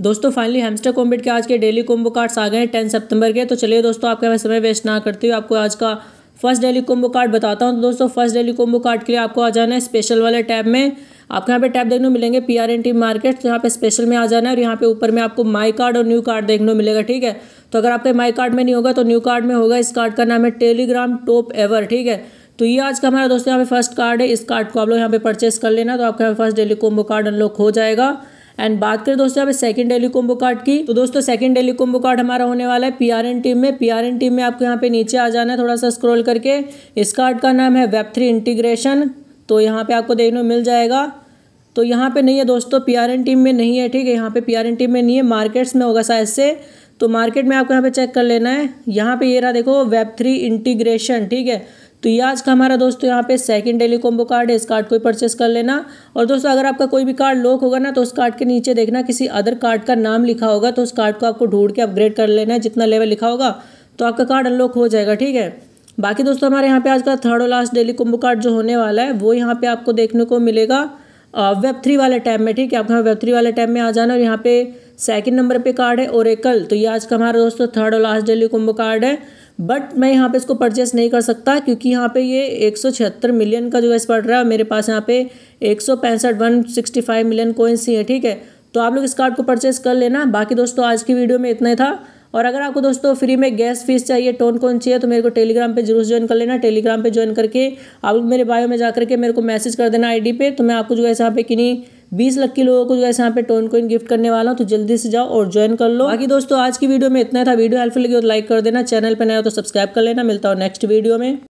दोस्तों finally hamster कॉम्बिट के आज के डेली कॉम्बो कार्ड्स आ गए हैं टेन सितंबर के तो चलिए दोस्तों आपका मैं समय वेस्ट ना करती हूँ आपको आज का फर्स्ट डेली कॉम्बो कार्ड बताता हूँ तो दोस्तों फर्स्ट डेली कॉम्बो कार्ड के लिए आपको आ जाना है स्पेशल वाले टैब में आपको यहाँ पे टैब देखने को मिलेंगे P R N T market तो यहाँ पे स्पेशल में आ जाना है और यहाँ पे ऊपर में आपको माई कार्ड और न्यू कार्ड देखने को मिलेगा ठीक है तो अगर आपके माई कार्ड में नहीं होगा तो न्यू कार्ड में होगा इस कार्ड का नाम है टेलीग्राम टॉप एवर ठीक है तो ये आज का हमारा दोस्तों यहाँ पे फर्स्ट कार्ड है इस कार्ड को आप लोग यहाँ पे परचेस कर लेना तो आपका first daily combo card unlock हो जाएगा एंड बात करें दोस्तों यहाँ पे सेकंड डेली कोम्बो कार्ड की तो दोस्तों सेकंड डेली कोम्बो कार्ड हमारा होने वाला है पीआरएन टीम में पीआरएन टीम में आपको यहाँ पे नीचे आ जाना है थोड़ा सा स्क्रोल करके इस कार्ड का नाम है वेब थ्री इंटीग्रेशन तो यहाँ पे आपको देखने को मिल जाएगा तो यहाँ पे नहीं है दोस्तों एन टीम में नहीं है ठीक है यहाँ पे एन टीम में नहीं है मार्केट्स में होगा शायद से तो मार्केट में आपको यहाँ पे चेक कर लेना है यहाँ पे ये रहा देखो वेब थ्री इंटीग्रेशन ठीक है तो ये आज का हमारा दोस्तों तो यहाँ पे सेकंड डेली कॉम्बो कार्ड है इस कार्ड को परचेस कर लेना और दोस्तों अगर आपका कोई भी कार्ड लॉक होगा ना तो उस कार्ड के नीचे देखना किसी अदर कार्ड का नाम लिखा होगा तो उस कार्ड को आपको ढूंढ के अपग्रेड कर लेना है जितना लेवल लिखा होगा तो आपका कार्ड अनलॉक हो जाएगा ठीक है बाकी दोस्तों हमारे यहाँ पे आज का थर्ड और लास्ट डेली कुंभ कार्ड जो होने वाला है वो यहाँ पे आपको देखने को मिलेगा वेब थ्री वाले टाइम में ठीक है आपको यहाँ वेब थ्री वाले टाइम में आ जाना और यहाँ पे सेकंड नंबर पे कार्ड है और एकल तो ये आज का हमारा दोस्तों थर्ड और लास्ट डेली कुंभ कार्ड है बट मैं यहाँ पे इसको परचेस नहीं कर सकता क्योंकि यहाँ पे ये एक मिलियन का जो है पड़ रहा है मेरे पास यहाँ पे एक सौ मिलियन कोइंस ही है ठीक है तो आप लोग इस कार्ड को परचेस कर लेना बाकी दोस्तों आज की वीडियो में इतना ही था और अगर आपको दोस्तों फ्री में गैस फीस चाहिए टोन कौन चाहिए तो मेरे को टेलीग्राम पे जरूर ज्वाइन कर लेना टेलीग्राम पे ज्वाइन करके आप लोग मेरे बायो में जा करके मेरे को मैसेज कर देना आईडी पे तो मैं आपको जो है यहाँ पे किन्हीं बीस लक्की लोगों को जो यहाँ पे टोन कोइन गिफ्ट करने वाला हूँ तो जल्दी से जाओ और ज्वाइन कर लो बाकी दोस्तों आज की वीडियो में इतना था वीडियो हेल्पफुल लगी हो तो लाइक कर देना चैनल पर नया हो तो सब्सक्राइब कर लेना मिलता हो नेक्स्ट वीडियो में